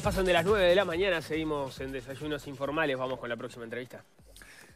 pasan de las 9 de la mañana, seguimos en desayunos informales, vamos con la próxima entrevista.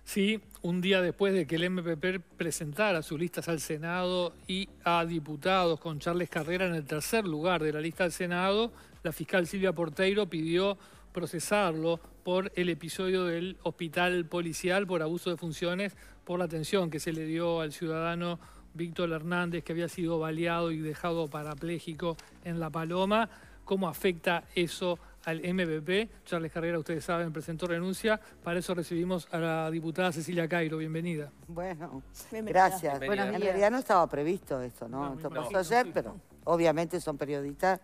Sí, un día después de que el MPP presentara sus listas al Senado y a diputados con Charles Carrera en el tercer lugar de la lista al Senado, la fiscal Silvia Porteiro pidió procesarlo por el episodio del hospital policial por abuso de funciones, por la atención que se le dio al ciudadano Víctor Hernández, que había sido baleado y dejado parapléjico en La Paloma. ¿Cómo afecta eso al MBP, Charles Carrera, ustedes saben, presentó renuncia. Para eso recibimos a la diputada Cecilia Cairo. Bienvenida. Bueno, gracias. Bueno, en realidad no estaba previsto esto, ¿no? esto pasó ayer, pero obviamente son periodistas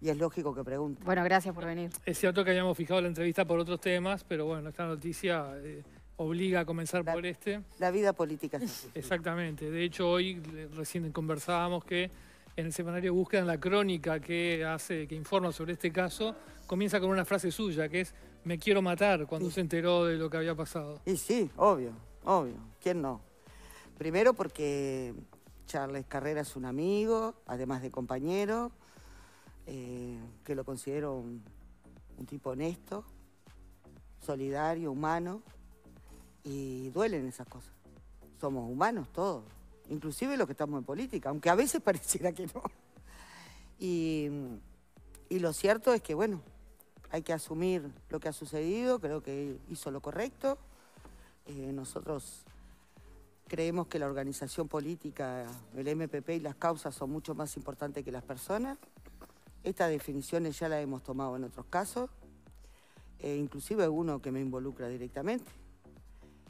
y es lógico que pregunten. Bueno, gracias por venir. Es cierto que habíamos fijado la entrevista por otros temas, pero bueno, esta noticia... Eh, obliga a comenzar por este. La vida política. Exactamente. De hecho, hoy recién conversábamos que en el semanario buscan la crónica que hace, que informa sobre este caso, comienza con una frase suya que es me quiero matar cuando se enteró de lo que había pasado. Y sí, obvio, obvio. ¿Quién no? Primero porque Charles Carrera es un amigo, además de compañero, eh, que lo considero un, un tipo honesto, solidario, humano, y duelen esas cosas. Somos humanos todos inclusive los que estamos en política, aunque a veces pareciera que no. Y, lo cierto es que, bueno, hay que asumir lo que ha sucedido, creo que hizo lo correcto. Eh, nosotros creemos que la organización política, el MPP y las causas son mucho más importantes que las personas. Estas definiciones ya las hemos tomado en otros casos, eh, inclusive uno que me involucra directamente.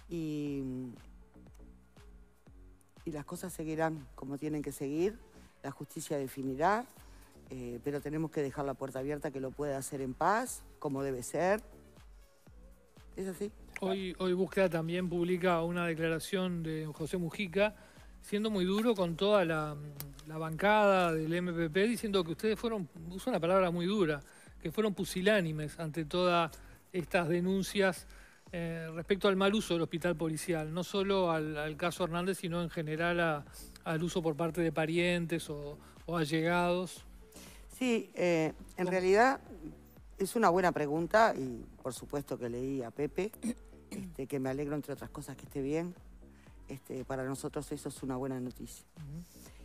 Y y las cosas seguirán como tienen que seguir, la justicia definirá, eh, pero tenemos que dejar la puerta abierta que lo pueda hacer en paz, como debe ser. ¿Es así? Hoy, hoy Búsqueda también publica una declaración de José Mujica, siendo muy duro con toda la, bancada del MPP, diciendo que ustedes fueron, usa una palabra muy dura, que fueron pusilánimes ante todas estas denuncias eh, respecto al mal uso del hospital policial, no solo al, caso Hernández, sino en general al uso por parte de parientes o, allegados? Sí, eh, en realidad es una buena pregunta y por supuesto que leí a Pepe, este, que me alegro entre otras cosas que esté bien. Este, para nosotros eso es una buena noticia.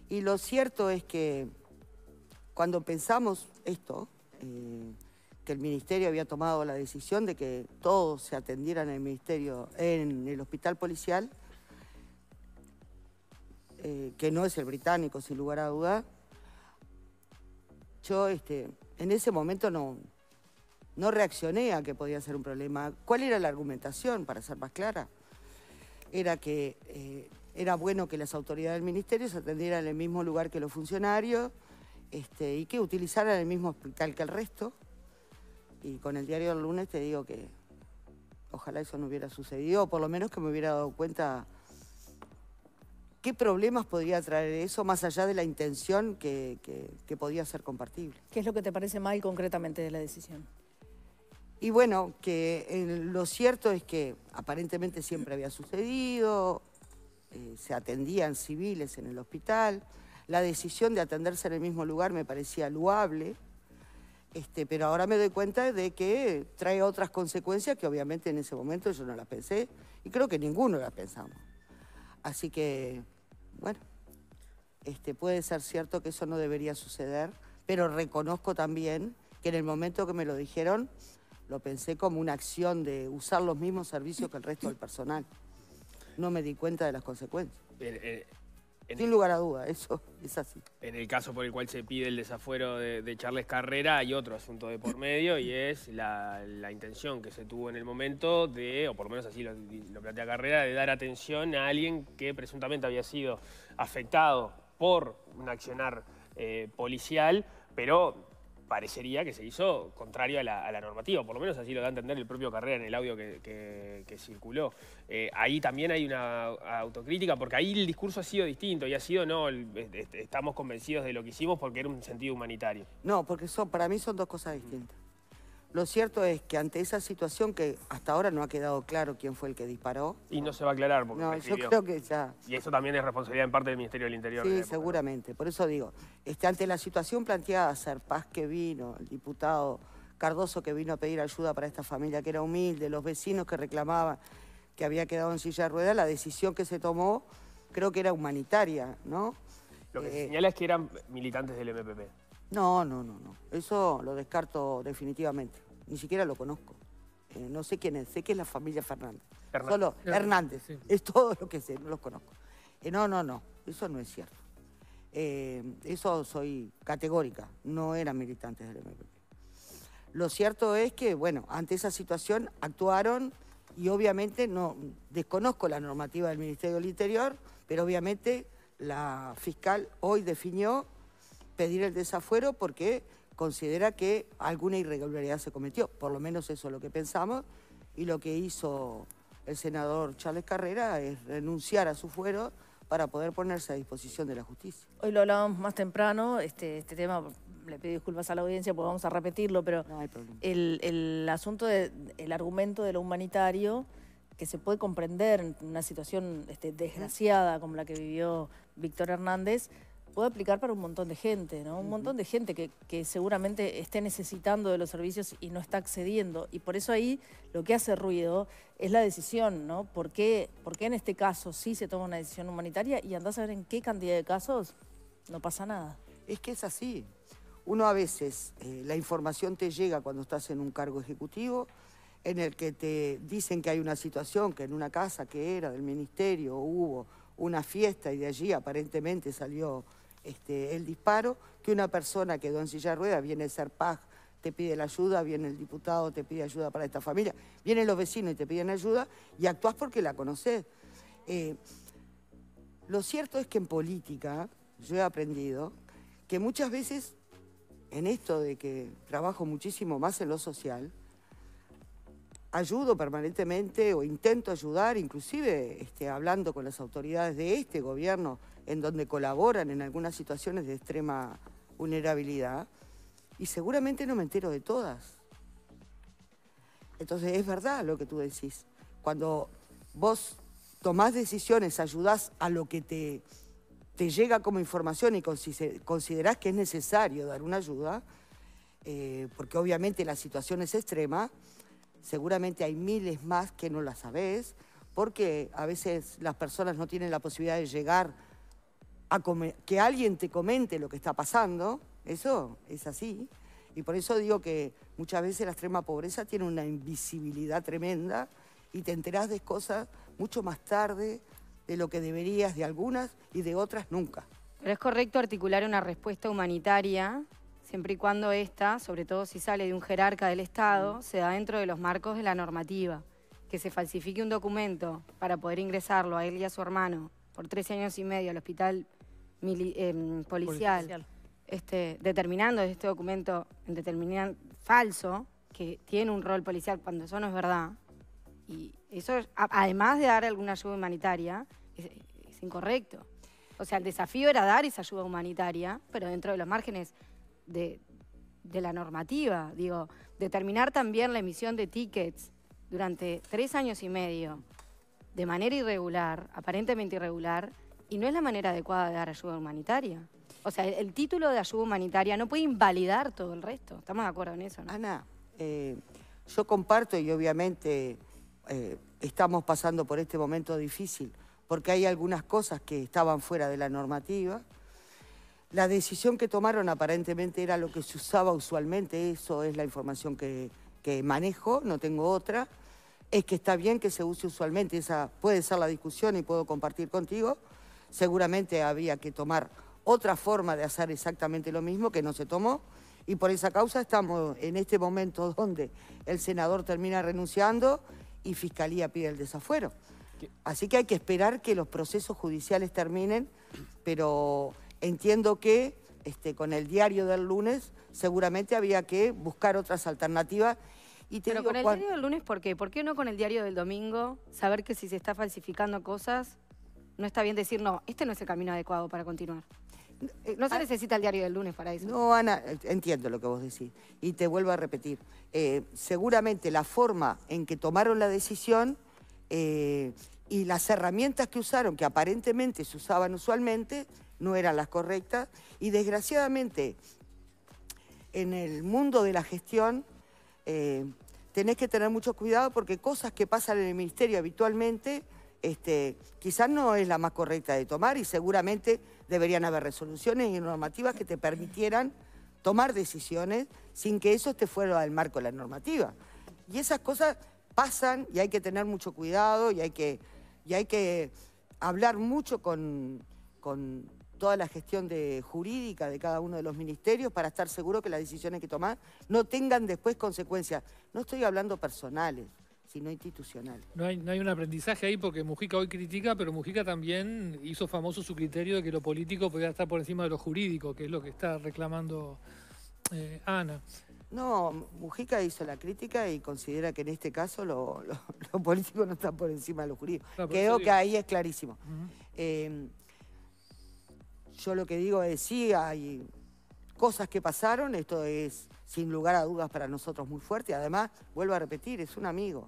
Y lo cierto es que cuando pensamos esto, eh, que el ministerio había tomado la decisión de que todos se atendieran en el ministerio, en el hospital policial, eh, que no es el británico, sin lugar a duda. Yo este, en ese momento no, no reaccioné a que podía ser un problema. ¿Cuál era la argumentación, para ser más clara? Era que eh, era bueno que las autoridades del ministerio se atendieran en el mismo lugar que los funcionarios este, y que utilizaran el mismo hospital que el resto y con el diario del lunes te digo que ojalá eso no hubiera sucedido, o por lo menos que me hubiera dado cuenta qué problemas podría traer eso, más allá de la intención que, podía ser compartible. ¿Qué es lo que te parece mal concretamente de la decisión? Y bueno, que eh, lo cierto es que aparentemente siempre había sucedido, eh, se atendían civiles en el hospital, la decisión de atenderse en el mismo lugar me parecía loable, este, pero ahora me doy cuenta de que trae otras consecuencias que obviamente en ese momento yo no las pensé y creo que ninguno las pensamos. Así que, bueno, este, puede ser cierto que eso no debería suceder, pero reconozco también que en el momento que me lo dijeron, lo pensé como una acción de usar los mismos servicios que el resto del personal. No me di cuenta de las consecuencias. Eh, eh, sin lugar a duda, eso es así. En el caso por el cual se pide el desafuero de, Charles Carrera hay otro asunto de por medio y es la, intención que se tuvo en el momento de, o por lo menos así lo, plantea Carrera, de dar atención a alguien que presuntamente había sido afectado por un accionar eh, policial, pero parecería que se hizo contrario a la, normativa, por lo menos así lo da a entender el propio Carrera en el audio que, circuló. Eh, ahí también hay una autocrítica, porque ahí el discurso ha sido distinto y ha sido, no, estamos convencidos de lo que hicimos porque era un sentido humanitario. No, porque para mí son dos cosas distintas. Lo cierto es que ante esa situación que hasta ahora no ha quedado claro quién fue el que disparó. Y no se va a aclarar porque No, yo creo que ya... Y eso también es responsabilidad en parte del Ministerio del Interior. Sí, seguramente. Por eso digo, este, ante la situación planteada, ser Paz que vino, el diputado Cardoso que vino a pedir ayuda para esta familia que era humilde, los vecinos que reclamaban que había quedado en silla de ruedas, la decisión que se tomó creo que era humanitaria, ¿no? Lo que eh, señala es que eran militantes del MPP. No, no, no, no. Eso lo descarto definitivamente. Ni siquiera lo conozco. Eh, no sé quién es, sé que es la familia Fernández. Hernández. Solo Hernández, es todo lo que sé, no los conozco. Eh, no, no, no, eso no es cierto. Eh, eso soy categórica, no eran militantes del MPP. Lo cierto es que, bueno, ante esa situación actuaron y obviamente no desconozco la normativa del Ministerio del Interior, pero obviamente la fiscal hoy definió pedir el desafuero porque considera que alguna irregularidad se cometió. Por lo menos eso es lo que pensamos y lo que hizo el senador Charles Carrera es renunciar a su fuero para poder ponerse a disposición de la justicia. Hoy lo hablábamos más temprano, este, este tema, le pido disculpas a la audiencia porque vamos a repetirlo, pero El, asunto, de, el argumento de lo humanitario que se puede comprender en una situación este, desgraciada como la que vivió Víctor Hernández, puede aplicar para un montón de gente, ¿no? Un montón de gente que, seguramente esté necesitando de los servicios y no está accediendo. Y por eso ahí lo que hace ruido es la decisión, ¿no? ¿Por qué, en este caso sí se toma una decisión humanitaria y andás a ver en qué cantidad de casos no pasa nada? Es que es así. Uno a veces, eh, la información te llega cuando estás en un cargo ejecutivo, en el que te dicen que hay una situación, que en una casa que era del ministerio hubo una fiesta y de allí aparentemente salió este, el disparo, que una persona que don silla Rueda, viene el SERPAG, te pide la ayuda, viene el diputado, te pide ayuda para esta familia, vienen los vecinos y te piden ayuda y actúas porque la conoces. Eh, lo cierto es que en política yo he aprendido que muchas veces en esto de que trabajo muchísimo más en lo social, ayudo permanentemente o intento ayudar, inclusive este, hablando con las autoridades de este gobierno, en donde colaboran en algunas situaciones de extrema vulnerabilidad, y seguramente no me entero de todas. Entonces es verdad lo que tú decís. Cuando vos tomás decisiones, ayudás a lo que te, te llega como información y considerás que es necesario dar una ayuda, eh, porque obviamente la situación es extrema, seguramente hay miles más que no las sabés, porque a veces las personas no tienen la posibilidad de llegar a que alguien te comente lo que está pasando, eso es así. Y por eso digo que muchas veces la extrema pobreza tiene una invisibilidad tremenda y te enterás de cosas mucho más tarde de lo que deberías de algunas y de otras nunca. Pero es correcto articular una respuesta humanitaria siempre y cuando esta, sobre todo si sale de un jerarca del Estado, mm. se da dentro de los marcos de la normativa. Que se falsifique un documento para poder ingresarlo a él y a su hermano por 13 años y medio al hospital em, policial, Este, determinando este documento en falso, que tiene un rol policial cuando eso no es verdad, y eso, además de dar alguna ayuda humanitaria, es incorrecto. O sea, el desafío era dar esa ayuda humanitaria, pero dentro de los márgenes de, la normativa, digo, determinar también la emisión de tickets durante tres años y medio de manera irregular, aparentemente irregular, y no es la manera adecuada de dar ayuda humanitaria. O sea, el, título de ayuda humanitaria no puede invalidar todo el resto. Estamos de acuerdo en eso, ¿no? Ana, eh, yo comparto y obviamente eh, estamos pasando por este momento difícil, porque hay algunas cosas que estaban fuera de la normativa, la decisión que tomaron aparentemente era lo que se usaba usualmente, eso es la información que, manejo, no tengo otra. Es que está bien que se use usualmente, esa puede ser la discusión y puedo compartir contigo. Seguramente había que tomar otra forma de hacer exactamente lo mismo que no se tomó y por esa causa estamos en este momento donde el senador termina renunciando y Fiscalía pide el desafuero. Así que hay que esperar que los procesos judiciales terminen, pero Entiendo que este, con el diario del lunes seguramente había que buscar otras alternativas. Y Pero con el diario del lunes, ¿por qué? ¿Por qué no con el diario del domingo? Saber que si se está falsificando cosas, no está bien decir, no, este no es el camino adecuado para continuar. Eh, no se ah, necesita el diario del lunes para eso. No, Ana, eh, entiendo lo que vos decís. Y te vuelvo a repetir. Eh, seguramente la forma en que tomaron la decisión y las herramientas que usaron, que aparentemente se usaban usualmente, no eran las correctas. Y desgraciadamente, en el mundo de la gestión, eh, tenés que tener mucho cuidado porque cosas que pasan en el ministerio habitualmente, este, quizás no es la más correcta de tomar y seguramente deberían haber resoluciones y normativas que te permitieran tomar decisiones sin que eso te fuera del marco de la normativa. Y esas cosas pasan y hay que tener mucho cuidado y hay que y hay que hablar mucho con, toda la gestión de, jurídica de cada uno de los ministerios para estar seguro que las decisiones que tomar no tengan después consecuencias. No estoy hablando personales, sino institucionales. No hay, no hay un aprendizaje ahí porque Mujica hoy critica, pero Mujica también hizo famoso su criterio de que lo político podía estar por encima de lo jurídico, que es lo que está reclamando eh, Ana. No, Mujica hizo la crítica y considera que en este caso los políticos no están por encima de los jurídicos. Creo que ahí es clarísimo. Eh, yo lo que digo es, sí, hay cosas que pasaron, esto es sin lugar a dudas para nosotros muy fuerte, además, vuelvo a repetir, es un amigo.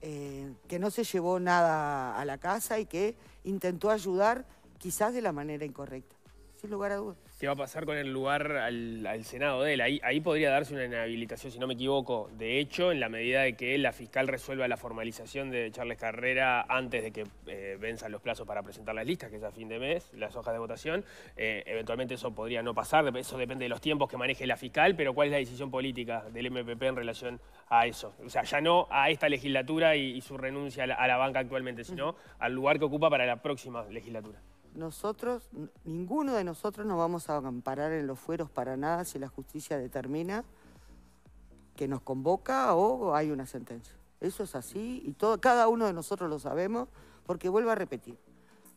Eh, que no se llevó nada a la casa y que intentó ayudar quizás de la manera incorrecta, sin lugar a dudas. ¿Qué va a pasar con el lugar al, Senado de él. Ahí, podría darse una inhabilitación, si no me equivoco. De hecho, en la medida de que la fiscal resuelva la formalización de Charles Carrera antes de que eh, venzan los plazos para presentar las listas, que es a fin de mes, las hojas de votación, eh, eventualmente eso podría no pasar. Eso depende de los tiempos que maneje la fiscal, pero ¿cuál es la decisión política del MPP en relación a eso? O sea, ya no a esta legislatura y, su renuncia a la banca actualmente, sino al lugar que ocupa para la próxima legislatura nosotros, ninguno de nosotros nos vamos a amparar en los fueros para nada si la justicia determina que nos convoca o hay una sentencia. Eso es así y todo, cada uno de nosotros lo sabemos porque vuelvo a repetir,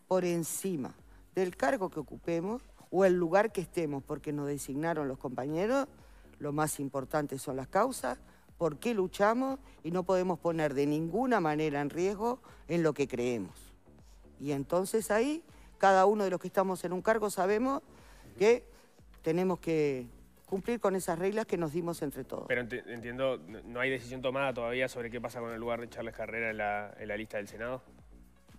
por encima del cargo que ocupemos o el lugar que estemos porque nos designaron los compañeros, lo más importante son las causas, por qué luchamos y no podemos poner de ninguna manera en riesgo en lo que creemos. Y entonces ahí cada uno de los que estamos en un cargo sabemos que tenemos que cumplir con esas reglas que nos dimos entre todos. Pero entiendo, ¿no hay decisión tomada todavía sobre qué pasa con el lugar de Charles Carrera en la, lista del Senado?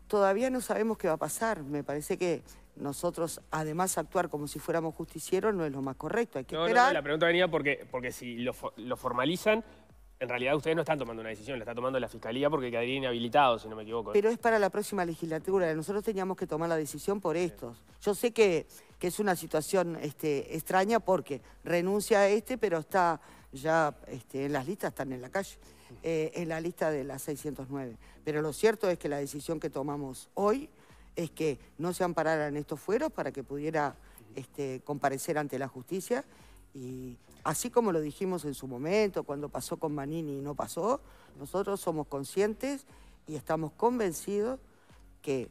Todavía no sabemos qué va a pasar. Me parece que nosotros, además, actuar como si fuéramos justicieros no es lo más correcto. Hay que esperar. la pregunta venía porque, porque si lo formalizan, en realidad ustedes no están tomando una decisión, la está tomando la Fiscalía porque quedaría inhabilitado, si no me equivoco. ¿eh? Pero es para la próxima legislatura, nosotros teníamos que tomar la decisión por estos. Yo sé que, es una situación este, extraña porque renuncia a este, pero está ya este, en las listas, están en la calle, eh, en la lista de las 609. Pero lo cierto es que la decisión que tomamos hoy es que no se ampararan estos fueros para que pudiera este, comparecer ante la justicia y así como lo dijimos en su momento, cuando pasó con Manini y no pasó, nosotros somos conscientes y estamos convencidos que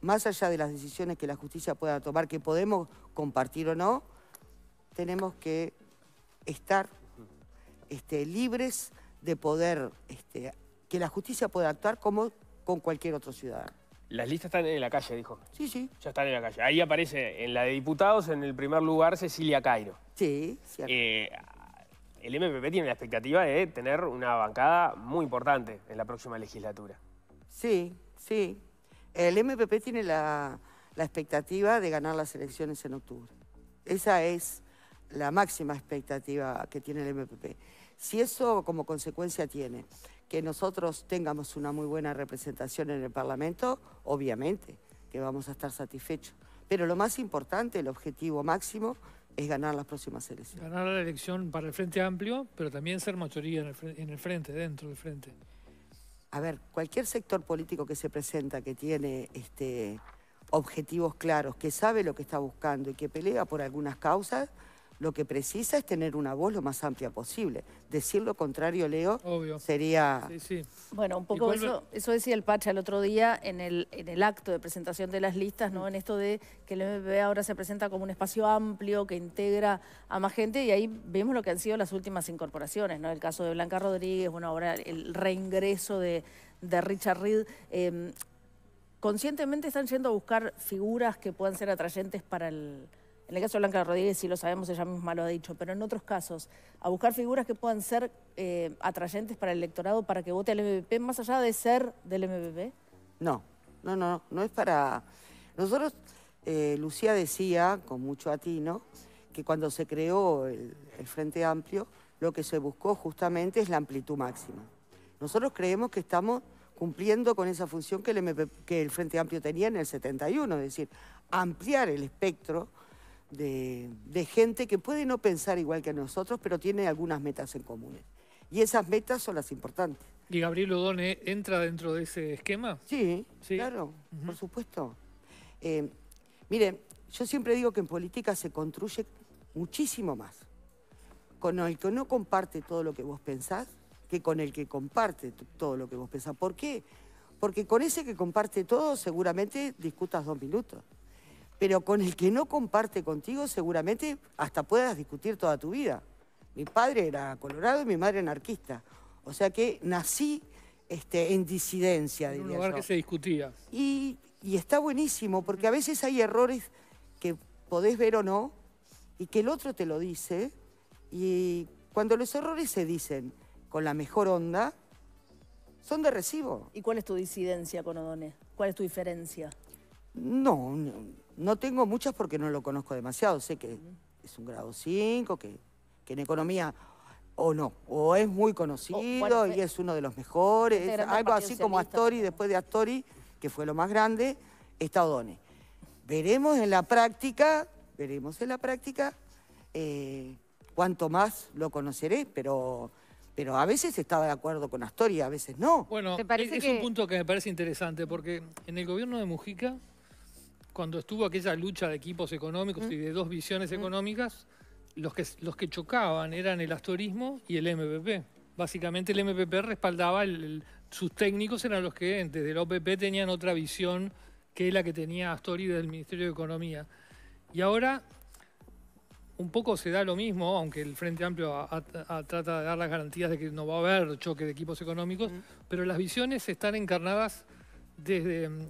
más allá de las decisiones que la justicia pueda tomar, que podemos compartir o no, tenemos que estar este, libres de poder, este, que la justicia pueda actuar como con cualquier otro ciudadano. Las listas están en la calle, dijo. Sí, sí. Ya están en la calle. Ahí aparece en la de diputados, en el primer lugar, Cecilia Cairo. Sí, cierto. Eh, el MPP tiene la expectativa de tener una bancada muy importante en la próxima legislatura. Sí, sí. El MPP tiene la, la expectativa de ganar las elecciones en octubre. Esa es la máxima expectativa que tiene el MPP. Si eso como consecuencia tiene que nosotros tengamos una muy buena representación en el Parlamento, obviamente que vamos a estar satisfechos. Pero lo más importante, el objetivo máximo, es ganar las próximas elecciones. Ganar la elección para el Frente Amplio, pero también ser mayoría en el, frente, dentro del Frente. A ver, cualquier sector político que se presenta, que tiene este, objetivos claros, que sabe lo que está buscando y que pelea por algunas causas, lo que precisa es tener una voz lo más amplia posible. Decir lo contrario, Leo, sería... Bueno, un poco eso, decía el Pacha el otro día en el, en el acto de presentación de las listas, ¿no? En esto de que el MPB ahora se presenta como un espacio amplio que integra a más gente y ahí vemos lo que han sido las últimas incorporaciones, ¿no? El caso de Blanca Rodríguez, bueno, ahora el reingreso de, de Richard Reed. Em, conscientemente están yendo a buscar figuras que puedan ser atrayentes para el en el caso de Blanca Rodríguez sí lo sabemos, ella misma lo ha dicho, pero en otros casos, a buscar figuras que puedan ser eh, atrayentes para el electorado para que vote al MPP, más allá de ser del MPP? No, no, no, no es para... Nosotros, eh, Lucía decía, con mucho atino, que cuando se creó el, Frente Amplio, lo que se buscó justamente es la amplitud máxima. Nosotros creemos que estamos cumpliendo con esa función que que el Frente Amplio tenía en el 71, es decir, ampliar el espectro de, gente que puede no pensar igual que nosotros, pero tiene algunas metas en común. Y esas metas son las importantes. ¿Y Gabriel Odone entra dentro de ese esquema? Sí, claro, por supuesto. Eh, mire, yo siempre digo que en política se construye muchísimo más con el que no comparte todo lo que vos pensás que con el que comparte todo lo que vos pensás. ¿Por qué? Porque con ese que comparte todo seguramente discutas dos minutos pero con el que no comparte contigo seguramente hasta puedas discutir toda tu vida. Mi padre era colorado y mi madre anarquista. O sea que nací este, en disidencia, en lugar que se discutía. Y, y está buenísimo, porque a veces hay errores que podés ver o no, y que el otro te lo dice, y cuando los errores se dicen con la mejor onda, son de recibo. ¿Y cuál es tu disidencia con Odone? ¿Cuál es tu diferencia? No, no, no tengo muchas porque no lo conozco demasiado. Sé que es un grado 5, que, en economía o no, o es muy conocido y eh, es uno de los mejores, este algo así como Astori, después de Astori, que fue lo más grande, está Odone. Veremos en la práctica, veremos en la práctica eh, cuánto más lo conoceré, pero, pero a veces estaba de acuerdo con Astori, a veces no. Bueno, es un punto que me parece interesante, porque en el gobierno de Mujica cuando estuvo aquella lucha de equipos económicos mm. y de dos visiones mm. económicas, los que, los que chocaban eran el astorismo y el MPP. Básicamente el MPP respaldaba, sus técnicos eran los que desde el OPP tenían otra visión que la que tenía y del Ministerio de Economía. Y ahora un poco se da lo mismo, aunque el Frente Amplio trata de dar las garantías de que no va a haber choque de equipos económicos, mm. pero las visiones están encarnadas desde mm,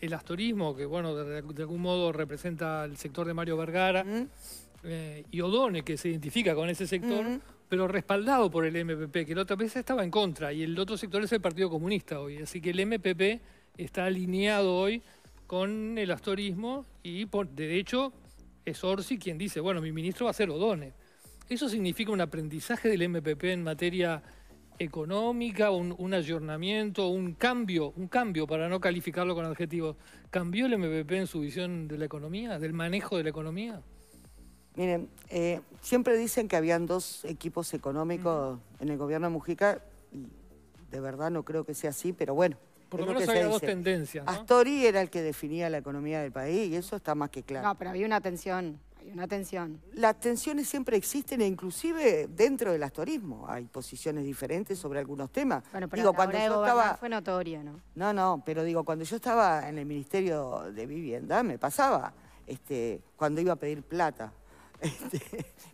el astorismo, que bueno, de, algún modo representa el sector de Mario Vergara, eh, y Odone, que se identifica con ese sector, pero respaldado por el MPP, que la otra vez estaba en contra, y el otro sector es el Partido Comunista hoy. Así que el MPP está alineado hoy con el astorismo y de hecho es Orsi quien dice, bueno, mi ministro va a ser Odone. Eso significa un aprendizaje del MPP en materia económica, un, ayornamiento, un cambio, un cambio, para no calificarlo con adjetivos. ¿Cambió el MPP en su visión de la economía, del manejo de la economía? Miren, eh, siempre dicen que habían dos equipos económicos en el gobierno de Mujica, y de verdad no creo que sea así, pero bueno. Por lo menos había dos tendencias. Astori era el que definía la economía del país y eso está más que claro. No, pero había una tensión una tensión. Las tensiones siempre existen e inclusive dentro del astorismo hay posiciones diferentes sobre algunos temas. Bueno, pero cuando yo estaba fue notoria, ¿no? No, no, pero digo, cuando yo estaba en el Ministerio de Vivienda me pasaba este, cuando iba a pedir plata, este,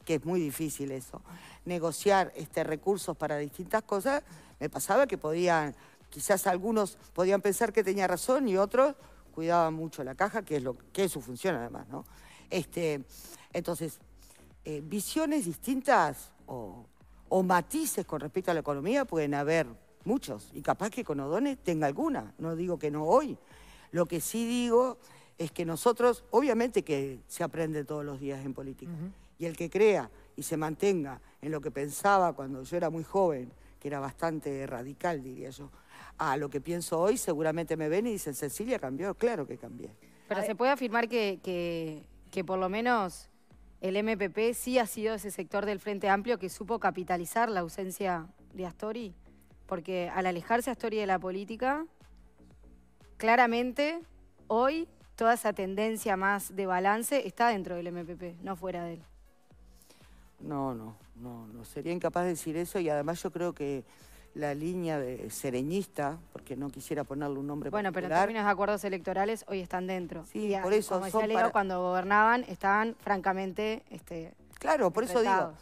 que es muy difícil eso, negociar este, recursos para distintas cosas, me pasaba que podían, quizás algunos podían pensar que tenía razón y otros cuidaban mucho la caja, que es, lo, que es su función además, ¿no? Este, entonces, eh, visiones distintas o, matices con respecto a la economía pueden haber muchos, y capaz que con tenga alguna, no digo que no hoy. Lo que sí digo es que nosotros, obviamente que se aprende todos los días en política, y el que crea y se mantenga en lo que pensaba cuando yo era muy joven, que era bastante radical, diría yo, a lo que pienso hoy, seguramente me ven y dicen, Cecilia cambió, claro que cambié. Pero se puede afirmar que que por lo menos el MPP sí ha sido ese sector del Frente Amplio que supo capitalizar la ausencia de Astori, porque al alejarse Astori de la política, claramente hoy toda esa tendencia más de balance está dentro del MPP, no fuera de él. No, no, no, no sería incapaz de decir eso y además yo creo que la línea de sereñista, porque no quisiera ponerle un nombre Bueno, pero en términos de acuerdos electorales hoy están dentro. Sí, por eso. Como cuando gobernaban estaban francamente... Este, claro, por eso digo,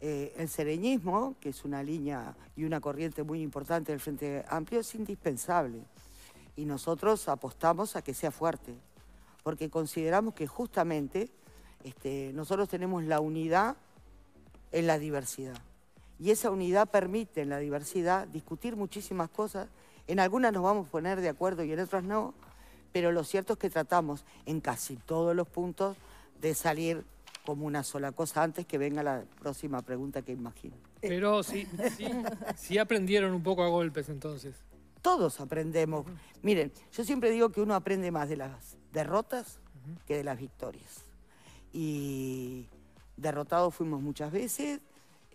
eh, el sereñismo, que es una línea y una corriente muy importante del Frente Amplio, es indispensable. Y nosotros apostamos a que sea fuerte, porque consideramos que justamente este, nosotros tenemos la unidad en la diversidad y esa unidad permite en la diversidad discutir muchísimas cosas. En algunas nos vamos a poner de acuerdo y en otras no, pero lo cierto es que tratamos en casi todos los puntos de salir como una sola cosa antes que venga la próxima pregunta que imagino. Pero sí, sí, aprendieron un poco a golpes entonces. Todos aprendemos. Miren, yo siempre digo que uno aprende más de las derrotas que de las victorias. Y derrotados fuimos muchas veces,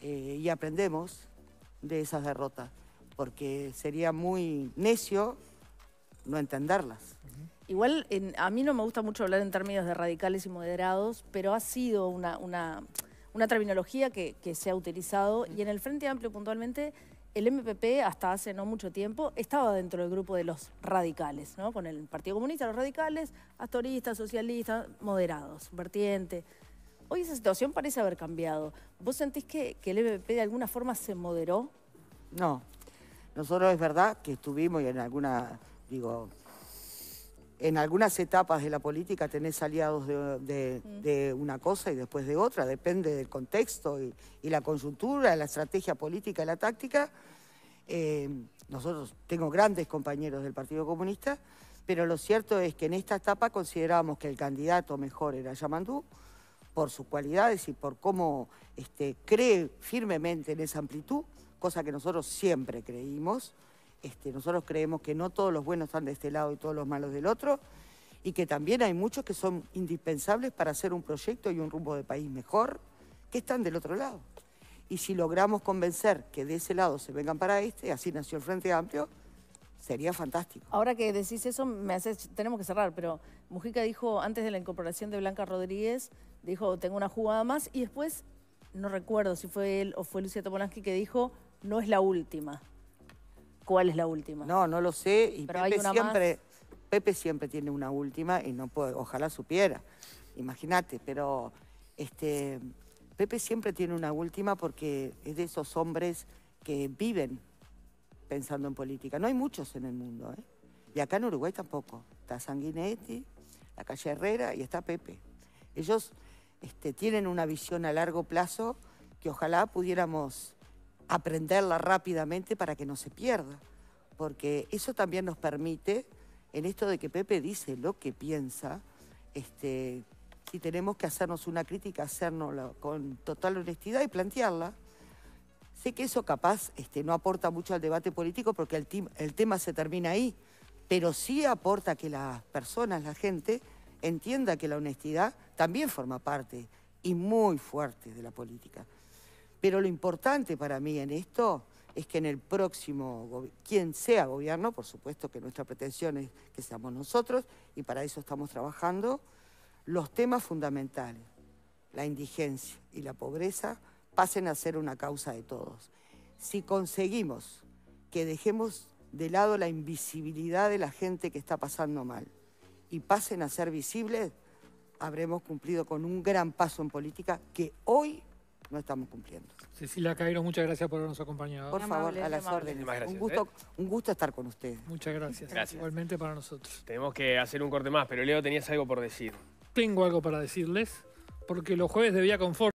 eh, y aprendemos de esas derrotas, porque sería muy necio no entenderlas. Igual a mí no me gusta mucho hablar en términos de radicales y moderados, pero ha sido una, terminología que, se ha utilizado y en el Frente Amplio puntualmente el MPP hasta hace no mucho tiempo estaba dentro del grupo de los radicales, ¿no? con el Partido Comunista, los radicales, astoristas, socialistas, moderados, vertiente. Hoy esa situación parece haber cambiado. ¿Vos sentís que, el EBP de alguna forma se moderó? No. Nosotros es verdad que estuvimos y en alguna, digo, en algunas etapas de la política tenés aliados de, mm. una cosa y después de otra, depende del contexto y, la conjuntura, la estrategia política, y la táctica. Eh, nosotros tengo grandes compañeros del Partido Comunista, pero lo cierto es que en esta etapa considerábamos que el candidato mejor era Yamandú, por sus cualidades y por cómo este, cree firmemente en esa amplitud, cosa que nosotros siempre creímos. Este, nosotros creemos que no todos los buenos están de este lado y todos los malos del otro, y que también hay muchos que son indispensables para hacer un proyecto y un rumbo de país mejor, que están del otro lado. Y si logramos convencer que de ese lado se vengan para este, así nació el Frente Amplio, sería fantástico. Ahora que decís eso, me tenemos que cerrar, pero Mujica dijo antes de la incorporación de Blanca Rodríguez dijo, tengo una jugada más, y después, no recuerdo si fue él o fue Lucia Topolansky que dijo, no es la última. ¿Cuál es la última? No, no lo sé, y Pepe, siempre, Pepe siempre tiene una última, y no puede, ojalá supiera, imagínate, pero este, Pepe siempre tiene una última porque es de esos hombres que viven pensando en política. No hay muchos en el mundo, ¿eh? Y acá en Uruguay tampoco. Está Sanguinetti, la calle Herrera y está Pepe. Ellos este, tienen una visión a largo plazo que ojalá pudiéramos aprenderla rápidamente para que no se pierda, porque eso también nos permite, en esto de que Pepe dice lo que piensa, este, si tenemos que hacernos una crítica, hacernosla con total honestidad y plantearla. Sé que eso capaz este, no aporta mucho al debate político porque el, el tema se termina ahí, pero sí aporta que las personas, la gente, entienda que la honestidad también forma parte y muy fuerte de la política. Pero lo importante para mí en esto es que en el próximo, quien sea gobierno, por supuesto que nuestra pretensión es que seamos nosotros, y para eso estamos trabajando, los temas fundamentales, la indigencia y la pobreza, pasen a ser una causa de todos. Si conseguimos que dejemos de lado la invisibilidad de la gente que está pasando mal y pasen a ser visibles, habremos cumplido con un gran paso en política que hoy no estamos cumpliendo. Cecilia Cairo, muchas gracias por habernos acompañado. Por favor, a las órdenes. ¿eh? un, gusto, estar con ustedes. Muchas gracias. Igualmente para nosotros. Tenemos que hacer un corte más, pero Leo, tenías algo por decir. Tengo algo para decirles, porque los jueves debía Vía